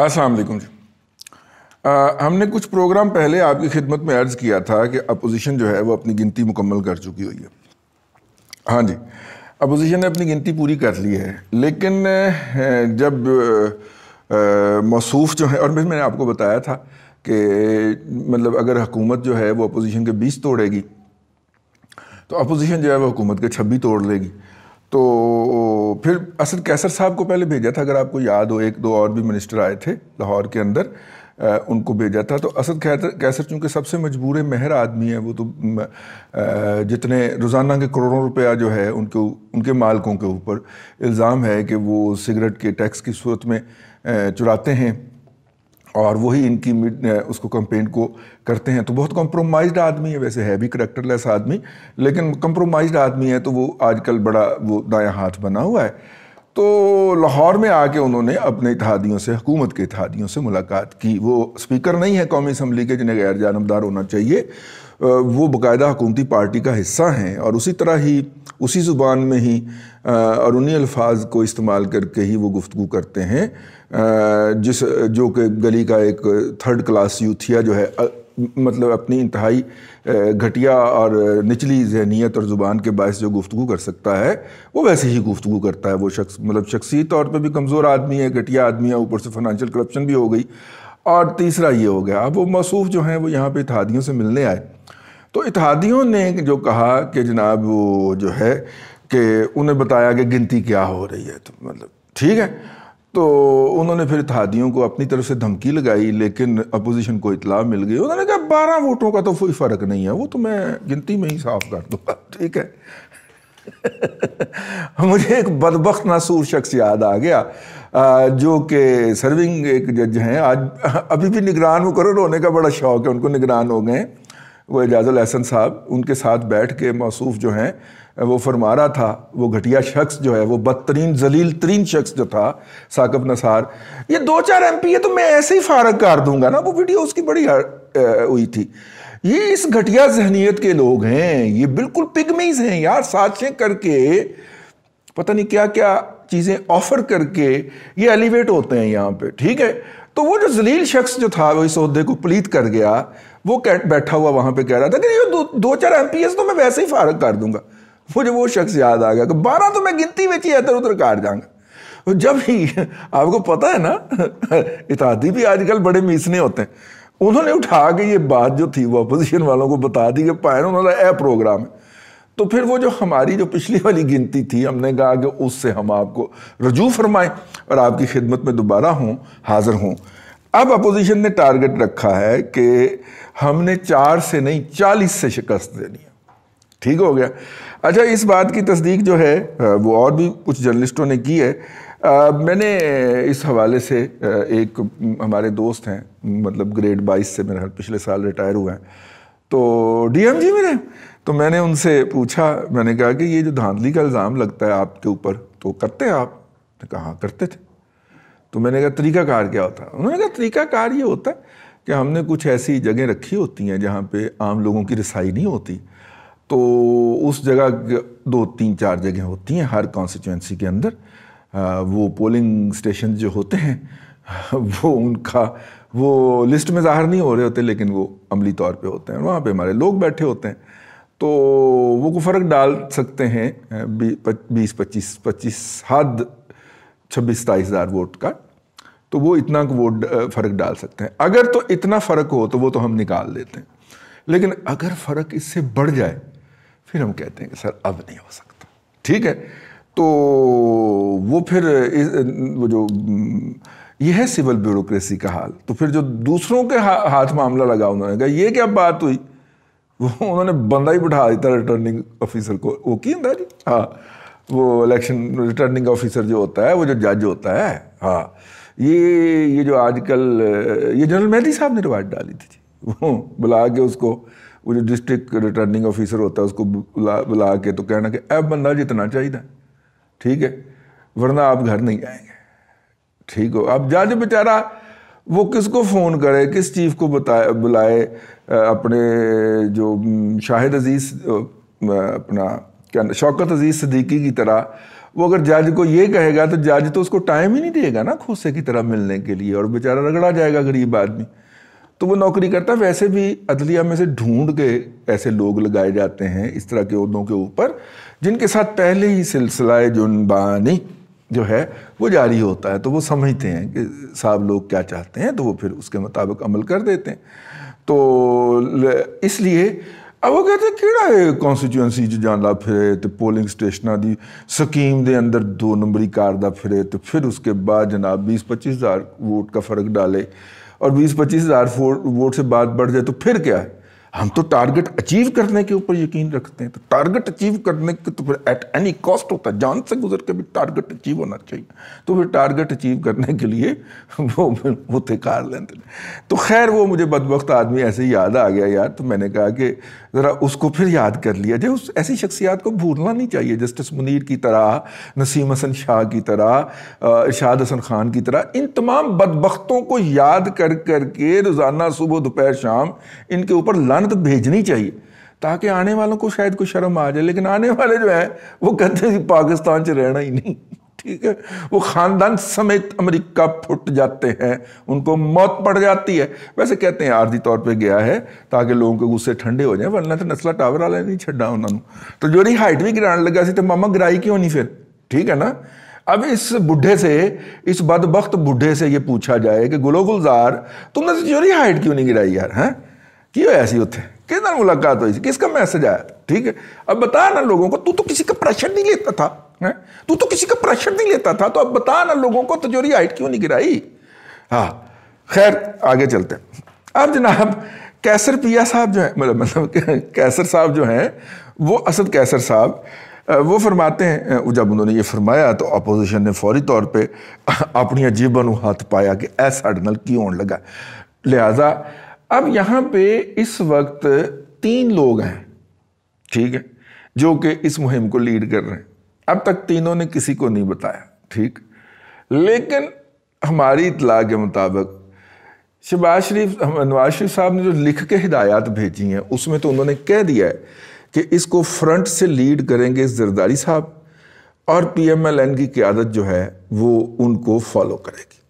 अस्सलाम जी आ, हमने कुछ प्रोग्राम पहले आपकी खिदमत में अर्ज़ किया था कि अपोजिशन जो है वो अपनी गिनती मुकम्मल कर चुकी हुई है हाँ जी अपोजिशन ने अपनी गिनती पूरी कर ली है लेकिन जब मसूफ जो है और मैंने आपको बताया था कि मतलब अगर हुकूमत जो है वो अपोजिशन के बीस तोड़ेगी तो अपोजिशन जो है वो हुकूमत के छब्बीस तोड़ लेगी तो फिर असद कैसर साहब को पहले भेजा था अगर आपको याद हो एक दो और भी मिनिस्टर आए थे लाहौर के अंदर आ, उनको भेजा था तो असद कैसर चूँकि सबसे मजबूर महर आदमी है वो तो आ, जितने रोज़ाना के करोड़ों रुपया जो है उनके उनके मालकों के ऊपर इल्ज़ाम है कि वो सिगरेट के टैक्स की सूरत में चुराते हैं और वही इनकी उसको कंपेन को करते हैं तो बहुत कॉम्प्रोमाइज आदमी है वैसे है भी करेक्टरलेस आदमी लेकिन कॉम्प्रोमाइज आदमी है तो वो आजकल बड़ा वो दाया हाथ बना हुआ है तो लाहौर में आके उन्होंने अपने इतिहादियों से हुकूमत के इतिहादियों से मुलाकात की वो स्पीकर नहीं है कौमी असम्बली के जिन्हें गैर जानबदार होना चाहिए वो बाकायदा हुकूमती पार्टी का हिस्सा हैं और उसी तरह ही उसी ज़ुबान में ही और उन्हीं अल्फाज को इस्तेमाल करके ही वो गुफ्तु करते हैं जिस जो कि गली का एक थर्ड क्लास यूथिया जो है मतलब अपनी इंतहाई घटिया और निचली जहनीत और ज़ुबान के बायस जो गुफ्तु कर सकता है वो वैसे ही गुफ्तु करता है वो शख्स मतलब शख्सी तौर पर भी कमज़ोर आदमी है घटिया आदमी है ऊपर से फाइनेंशियल करप्शन भी हो गई और तीसरा ये हो गया अब वो मसूफ जो हैं वो यहाँ पे इतिहादियों से मिलने आए तो इतिहादियों ने जो कहा कि जनाब वो जो है कि उन्हें बताया कि गिनती क्या हो रही है तो मतलब ठीक है तो उन्होंने फिर इतिहादियों को अपनी तरफ से धमकी लगाई लेकिन अपोजिशन को इतला मिल गई उन्होंने कहा बारह वोटों का तो कोई फ़र्क नहीं है वो तो मैं गिनती में ही साफ कर दूँगा ठीक है मुझे एक बदबक नासूर शख्स याद आ गया जो कि सर्विंग एक जज हैं आज अभी भी निगरान मुकर होने का बड़ा शौक है उनको निगरान हो गए हैं वो एजाजल अहसन साहब उनके साथ बैठ के मौसूफ जो हैं वो फरमा रहा था वो घटिया शख्स जो है वो बदतरीन जलील तरीन शख्स जो था साकब नसार ये दो चार एम पी है तो मैं ऐसे ही फारग कर दूंगा ना वो वीडियो उसकी बड़ी हुई थी ये इस घटिया जहनीत के लोग हैं ये बिल्कुल पिगमीज हैं यार साछें करके पता नहीं क्या क्या चीज़ें ऑफर करके ये एलिवेट होते हैं यहाँ पे ठीक है तो वो जो जलील शख्स जो था वो इस अहदे को प्लीत कर गया वो कैट बैठा हुआ वहां पे कह रहा था कि ये दो, दो चार एम तो मैं वैसे ही फारग कर दूंगा मुझे वो शख्स याद आ गया कि बारह तो मैं गिनती में ही इधर उधर काट जाऊंगा जब ही आपको पता है ना इतादी भी आजकल बड़े मीसने होते हैं उन्होंने उठा के ये बात जो थी वो अपोजिशन वालों को बता दी कि पाए उन्होंने ए प्रोग्राम है तो फिर वो जो हमारी जो पिछली वाली गिनती थी हमने कहा कि उससे हम आपको रजू फरमाएं और आपकी खिदमत में दोबारा हूँ हाज़िर हूँ अब अपोजिशन ने टारगेट रखा है कि हमने चार से नहीं चालीस से शिकस्त देनी है ठीक हो गया अच्छा इस बात की तस्दीक जो है वो और भी कुछ जर्नलिस्टों ने की है आ, मैंने इस हवाले से एक हमारे दोस्त हैं मतलब ग्रेड बाईस से मेरे पिछले साल रिटायर हुए हैं तो डीएमजी जी मेरे तो मैंने उनसे पूछा मैंने कहा कि ये जो धांधली का इल्ज़ाम लगता है आपके ऊपर तो करते हैं आप कहाँ करते थे तो मैंने कहा तरीकाकार क्या होता है उन्होंने कहा तरीकाकार ये होता है कि हमने कुछ ऐसी जगह रखी होती हैं जहाँ पे आम लोगों की रसाई नहीं होती तो उस जगह दो तीन चार जगह होती हैं हर कॉन्स्टिट्यूंसी के अंदर वो पोलिंग स्टेशन जो होते हैं वो उनका वो लिस्ट में ज़ाहिर नहीं हो रहे होते लेकिन वो अमली तौर पे होते हैं वहाँ पे हमारे लोग बैठे होते हैं तो वो को फ़र्क डाल सकते हैं बीस पच्चीस पच्चीस हद छब्बीस सताईस हज़ार वोट का तो वो इतना वोट फ़र्क डाल सकते हैं अगर तो इतना फ़र्क हो तो वो तो हम निकाल देते हैं लेकिन अगर फ़र्क इससे बढ़ जाए फिर हम कहते हैं कि सर अब नहीं हो सकता ठीक है तो वो फिर वो जो यह है सिविल ब्यूरोक्रेसी का हाल तो फिर जो दूसरों के हा, हाथ मामला लगा उन्होंने कहा ये क्या बात हुई वो उन्होंने बंदा ही बैठा था रिटर्निंग ऑफिसर को वो की जी हाँ वो इलेक्शन रिटर्निंग ऑफिसर जो होता है वो जो जज होता है हाँ ये ये जो आजकल ये जनरल मेहदी साहब ने रिवाज डाली थी जी वो बुला के उसको वो जो डिस्ट्रिक्ट रिटर्निंग ऑफिसर होता है उसको बुला बुला के तो कहना कि अब बंदा जितना चाहिए ठीक है वरना आप घर नहीं आएंगे ठीक हो अब जज बेचारा वो किसको फ़ोन करे किस चीफ को बताए बुलाए अपने जो शाहिद अजीज़ अपना क्या शौकत अजीज सदीकी की तरह वो अगर जज को ये कहेगा तो जज तो उसको टाइम ही नहीं देगा ना खोसे की तरह मिलने के लिए और बेचारा रगड़ा जाएगा गरीब आदमी तो वो नौकरी करता वैसे भी अदलिया में से ढूंढ के ऐसे लोग लगाए जाते हैं इस तरह के उहदों के ऊपर जिनके साथ पहले ही सिलसिला जुनबानी जो है वो जारी होता है तो वो समझते हैं कि साहब लोग क्या चाहते हैं तो वो फिर उसके मुताबिक अमल कर देते हैं तो इसलिए अब वो कहते किड़ा है कॉन्स्टिट्यूएंसी च फिरे तो पोलिंग स्टेशन की सकीम के अंदर दो नंबरी कार का फिरे तो फिर उसके बाद जनाब बीस पच्चीस हज़ार वोट का फर्क डाले और बीस पच्चीस हज़ार वोट से बात बढ़ जाए तो फिर क्या है हम तो टारगेट अचीव करने के ऊपर यकीन रखते हैं तो टारगेट अचीव करने के तो फिर एट एनी कॉस्ट होता है जान से गुजर के भी टारगेट अचीव होना चाहिए तो फिर टारगेट अचीव करने के लिए वो वो थे कार लेते तो खैर वो मुझे बदबख्त आदमी ऐसे ही याद आ गया यार तो मैंने कहा कि ज़रा उसको फिर याद कर लिया जब उस ऐसी शख्सियात को भूलना नहीं चाहिए जस्टिस मुनीर की तरह नसीम हसन शाह की तरह इरशाद हसन खान की तरह इन तमाम बदबख्तों को याद कर करके रोज़ाना सुबह दोपहर शाम इनके ऊपर लन कुरान भेजनी चाहिए ताकि आने वालों को शायद कुछ शर्म आ जाए लेकिन आने वाले जो है वो कहते हैं पाकिस्तान च रहना ही नहीं ठीक है वो खानदान समेत अमेरिका फुट जाते हैं उनको मौत पड़ जाती है वैसे कहते हैं आर्जी तौर पे गया है ताकि लोगों के गुस्से ठंडे हो जाए वरना तो नस्ला टावर वाले नहीं छड़ा उन्होंने तो जो रही हाइट भी गिराने लगा सी तो मामा गिराई क्यों नहीं फिर ठीक है ना अब इस बुढ़े से इस बदबख्त बुढ़े से ये पूछा जाए कि गुलो गुलजार तुमने सिक्योरी हाइट क्यों नहीं गिराई यार हैं की ऐसी उत्थे किस ना मुलाकात हुई किसका मैसेज आया ठीक है अब बता ना लोगों को तू तो किसी का प्रेशर नहीं लेता था है तू तो किसी का प्रेशर नहीं लेता था तो अब बता ना लोगों को तजोरी हाइट क्यों नहीं गिराई हाँ खैर आगे चलते हैं अब जनाब कैसर पिया साहब जो है मतलब मतलब कैसर साहब जो हैं वो असद कैसर साहब वो फरमाते हैं जब उन्होंने ये फरमाया तो अपोजिशन ने फौरी तौर पे अपनी अजीबन हाथ पाया कि ऐसा अडनल क्यों लगा लिहाजा अब यहाँ पे इस वक्त तीन लोग हैं ठीक है जो कि इस मुहिम को लीड कर रहे हैं अब तक तीनों ने किसी को नहीं बताया ठीक लेकिन हमारी इतला के मुताबिक शहबाज शरीफ नवाज शरीफ साहब ने जो लिख के हिदायत भेजी हैं उसमें तो उन्होंने कह दिया है कि इसको फ्रंट से लीड करेंगे जरदारी साहब और पीएमएलएन की क्यादत जो है वो उनको फॉलो करेगी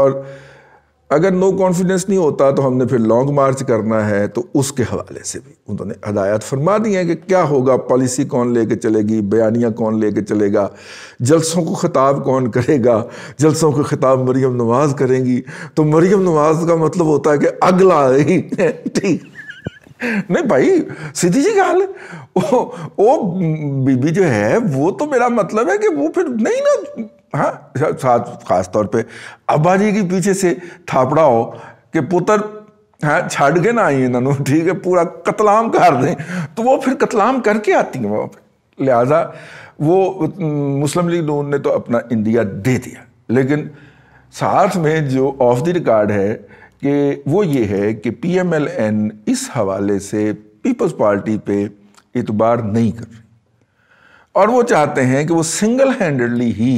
और अगर नो कॉन्फिडेंस नहीं होता तो हमने फिर लॉन्ग मार्च करना है तो उसके हवाले से भी उन्होंने हदायत फरमा दी है कि क्या होगा पॉलिसी कौन लेके चलेगी बयानियाँ कौन लेके चलेगा जलसों को ख़िताब कौन करेगा जलसों को ख़िताब मरियम नवाज़ करेंगी तो मरियम नवाज़ का मतलब होता है कि अगला ठीक नहीं भाई सीधी जी गाल ओ, वो बीबी जो है वो तो मेरा मतलब है कि वो फिर नहीं ना हाँ साथ खास तौर पे अब्बा जी के पीछे से थापड़ा हो कि पुत्र हाँ छाड़ के ना आई इन्होंने ठीक है पूरा कतलाम कर दें तो वो फिर कतलाम करके आती हैं वहाँ पर लिहाजा वो मुस्लिम लीग नून ने तो अपना इंडिया दे दिया लेकिन साथ में जो ऑफ द रिकॉर्ड है कि वो ये है कि पी एम एल एन इस हवाले से पीपल्स पार्टी पे इतबार नहीं कर रही और वो चाहते हैं कि वो सिंगल हैंडडली ही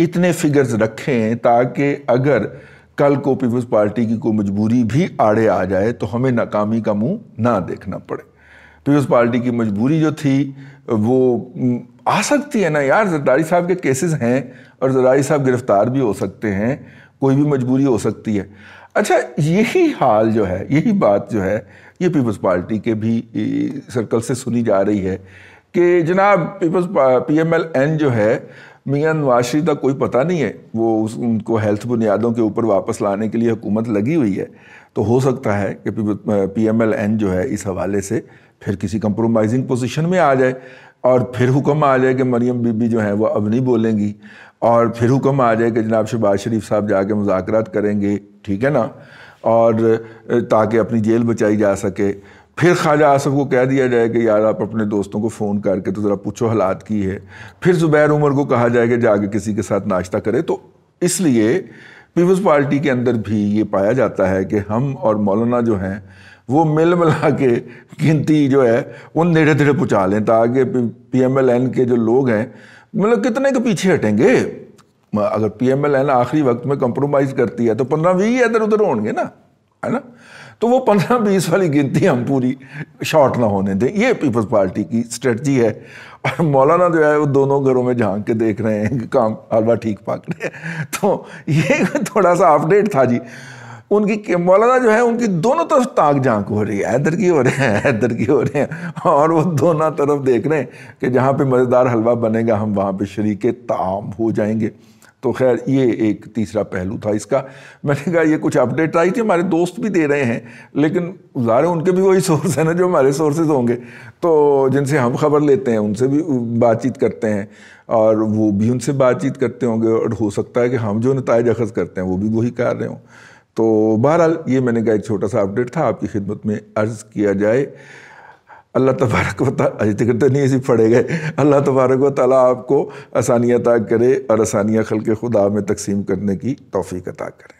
इतने फिगर्स रखें ताकि अगर कल को पीपल्स पार्टी की कोई मजबूरी भी आड़े आ जाए तो हमें नाकामी का मुंह ना देखना पड़े पीपल्स पार्टी की मजबूरी जो थी वो आ सकती है ना यार जरदारी साहब के केसेस हैं और जरदारी साहब गिरफ्तार भी हो सकते हैं कोई भी मजबूरी हो सकती है अच्छा यही हाल जो है यही बात जो है ये पीपल्स पार्टी के भी सर्कल से सुनी जा रही है कि जनाब people's P M L N जो है मियाँ नवाज शरीफ का कोई पता नहीं है वो उस उनको हेल्थ बुनियादों के ऊपर वापस लाने के लिए हुकूमत लगी हुई है तो हो सकता है कि पी एम एल एन जो है इस हवाले से फिर किसी कंप्रोमाइजिंग पोजीशन में आ जाए और फिर हुक्म आ जाए कि मरियम बीबी जो है वो अब नहीं बोलेंगी और फिर हुक्म आ जाए कि जनाब शहबाज शरीफ साहब जाके मुजाकर करेंगे ठीक है ना और ताकि अपनी जेल बचाई जा सके फिर ख्वाजा आसफ़ को कह दिया जाए कि यार आप अपने दोस्तों को फ़ोन करके तो ज़रा पूछो हालात की है फिर ज़ुबैर उमर को कहा जाए कि जाके किसी के साथ नाश्ता करे तो इसलिए पीपल्स पार्टी के अंदर भी ये पाया जाता है कि हम और मौलाना जो हैं वो मिल मिला के गिनती जो है वो नेड़े तेड़े पहुँचा लें ताकि पी एम एल एन के जो लोग हैं मतलब कितने के पीछे हटेंगे अगर पी एम एल एन आखिरी वक्त में कंप्रोमाइज़ करती है तो पंद्रह बीस इधर उधर होंगे ना है ना तो वो पंद्रह बीस वाली गिनती हम पूरी शॉर्ट ना होने दें ये पीपल्स पार्टी की स्ट्रेटजी है और मौलाना जो है वो दोनों घरों में झांक के देख रहे हैं कि काम हलवा ठीक पाक रहे हैं तो ये थोड़ा सा अपडेट था जी उनकी मौलाना जो है उनकी दोनों तरफ ताक झांक हो रही है इधर की हो रहे हैं इधर की हो रहे हैं और वो दोनों तरफ देख रहे हैं कि जहाँ पे मज़ेदार हलवा बनेगा हम वहाँ पे शरीक ताम हो जाएंगे तो खैर ये एक तीसरा पहलू था इसका मैंने कहा ये कुछ अपडेट आई थी हमारे दोस्त भी दे रहे हैं लेकिन ज़ाहिर उनके भी वही सोर्स हैं ना जो हमारे सोर्सेज होंगे तो जिनसे हम खबर लेते हैं उनसे भी बातचीत करते हैं और वो भी उनसे बातचीत करते होंगे और हो सकता है कि हम जो नतज अखज़ करते हैं वो भी वही कर रहे हों तो बहरहाल ये मैंने कहा एक छोटा सा अपडेट था आपकी खिदमत में अर्ज़ किया जाए अल्लाह तबारक वाली तो नहीं इसी फड़े गए अल्लाह तबारक वाली ताली आपको आसानियाँ अता करे और आसानियाँ खल के खुदा में तकसीम करने की तोफ़ी अता करें